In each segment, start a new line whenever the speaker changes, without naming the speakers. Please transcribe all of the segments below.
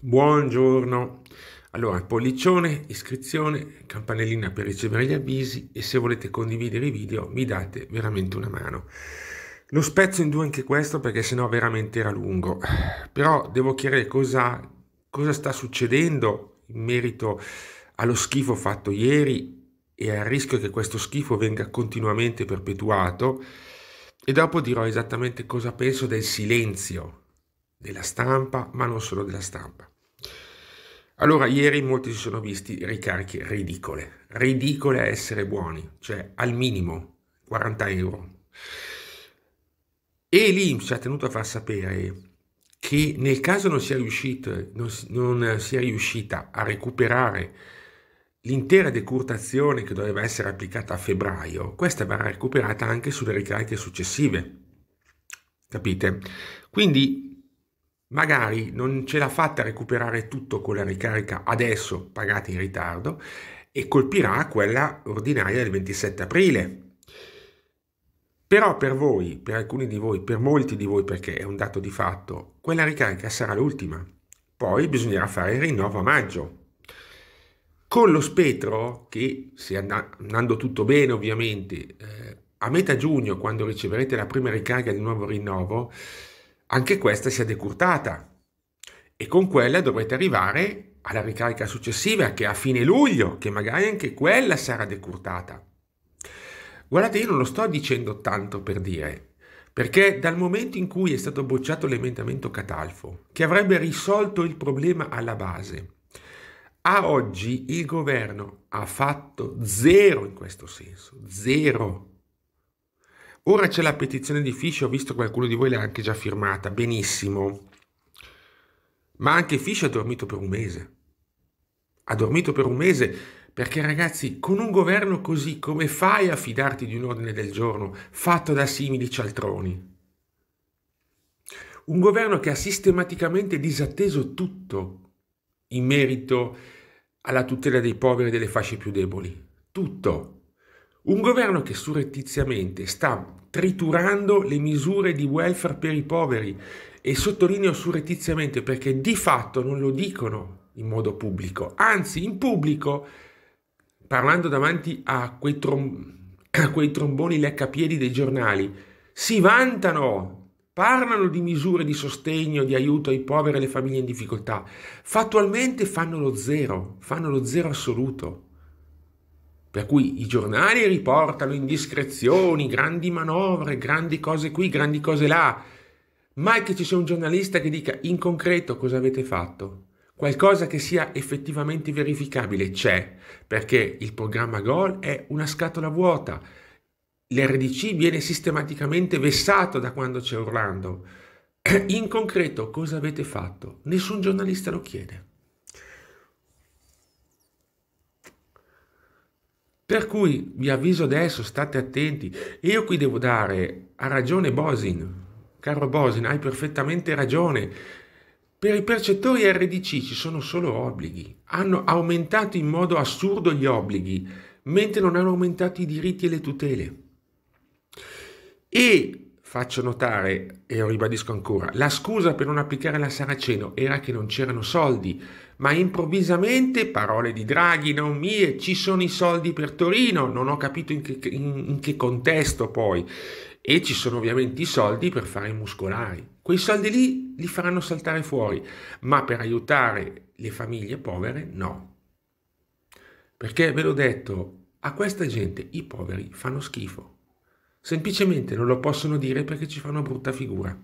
Buongiorno. Allora, pollicione, iscrizione, campanellina per ricevere gli avvisi e se volete condividere i video mi date veramente una mano. Lo spezzo in due anche questo perché sennò veramente era lungo, però devo chiarire cosa, cosa sta succedendo in merito allo schifo fatto ieri e al rischio che questo schifo venga continuamente perpetuato e dopo dirò esattamente cosa penso del silenzio della stampa, ma non solo della stampa. Allora, ieri molti si sono visti ricariche ridicole, ridicole a essere buoni, cioè al minimo 40 euro. E l'Inps ci ha tenuto a far sapere che nel caso non sia, riuscito, non, non sia riuscita a recuperare l'intera decurtazione che doveva essere applicata a febbraio, questa verrà recuperata anche sulle ricariche successive. Capite? Quindi magari non ce l'ha fatta a recuperare tutto con la ricarica adesso pagata in ritardo e colpirà quella ordinaria del 27 aprile. Però per voi, per alcuni di voi, per molti di voi perché è un dato di fatto, quella ricarica sarà l'ultima. Poi bisognerà fare il rinnovo a maggio. Con lo spettro, che se andando tutto bene ovviamente, eh, a metà giugno quando riceverete la prima ricarica di nuovo rinnovo, anche questa si è decurtata e con quella dovrete arrivare alla ricarica successiva che è a fine luglio, che magari anche quella sarà decurtata. Guardate, io non lo sto dicendo tanto per dire, perché dal momento in cui è stato bocciato l'emendamento Catalfo, che avrebbe risolto il problema alla base, a oggi il governo ha fatto zero in questo senso, zero. Ora c'è la petizione di Fisci, ho visto qualcuno di voi l'ha anche già firmata, benissimo. Ma anche Fisci ha dormito per un mese. Ha dormito per un mese perché ragazzi, con un governo così come fai a fidarti di un ordine del giorno fatto da simili cialtroni? Un governo che ha sistematicamente disatteso tutto in merito alla tutela dei poveri e delle fasce più deboli. Tutto. Un governo che surrettiziamente sta triturando le misure di welfare per i poveri e sottolineo surrettiziamente perché di fatto non lo dicono in modo pubblico, anzi in pubblico, parlando davanti a quei, trom- a quei tromboni leccapiedi dei giornali, si vantano, parlano di misure di sostegno, di aiuto ai poveri e alle famiglie in difficoltà, fattualmente fanno lo zero, fanno lo zero assoluto. Per cui i giornali riportano indiscrezioni, grandi manovre, grandi cose qui, grandi cose là. Mai che ci sia un giornalista che dica in concreto cosa avete fatto. Qualcosa che sia effettivamente verificabile c'è, perché il programma Gol è una scatola vuota. L'RDC viene sistematicamente vessato da quando c'è Orlando. In concreto cosa avete fatto? Nessun giornalista lo chiede. Per cui vi avviso adesso, state attenti. Io qui devo dare a ragione Bosin. Caro Bosin, hai perfettamente ragione. Per i percettori RDC ci sono solo obblighi. Hanno aumentato in modo assurdo gli obblighi, mentre non hanno aumentato i diritti e le tutele. E Faccio notare, e ribadisco ancora, la scusa per non applicare la Saraceno era che non c'erano soldi, ma improvvisamente, parole di Draghi, non mie, ci sono i soldi per Torino, non ho capito in che, in, in che contesto poi, e ci sono ovviamente i soldi per fare i muscolari. Quei soldi lì li faranno saltare fuori, ma per aiutare le famiglie povere no. Perché ve l'ho detto, a questa gente i poveri fanno schifo. Semplicemente non lo possono dire perché ci fanno una brutta figura.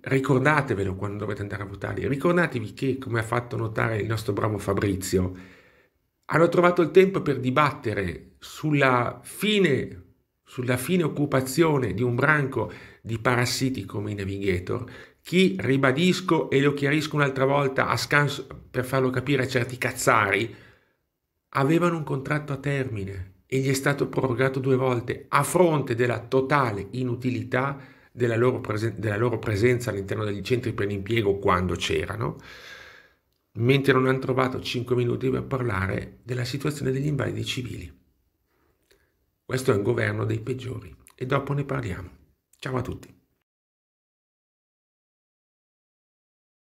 Ricordatevelo quando dovete andare a votare. Ricordatevi che, come ha fatto notare il nostro bravo Fabrizio, hanno trovato il tempo per dibattere sulla fine, sulla fine occupazione di un branco di parassiti come i navigator, chi, ribadisco e lo chiarisco un'altra volta a scanso per farlo capire a certi cazzari, avevano un contratto a termine e gli è stato prorogato due volte a fronte della totale inutilità della loro, presen- della loro presenza all'interno degli centri per l'impiego quando c'erano, mentre non hanno trovato cinque minuti per parlare della situazione degli invalidi civili. Questo è un governo dei peggiori e dopo ne parliamo. Ciao a tutti.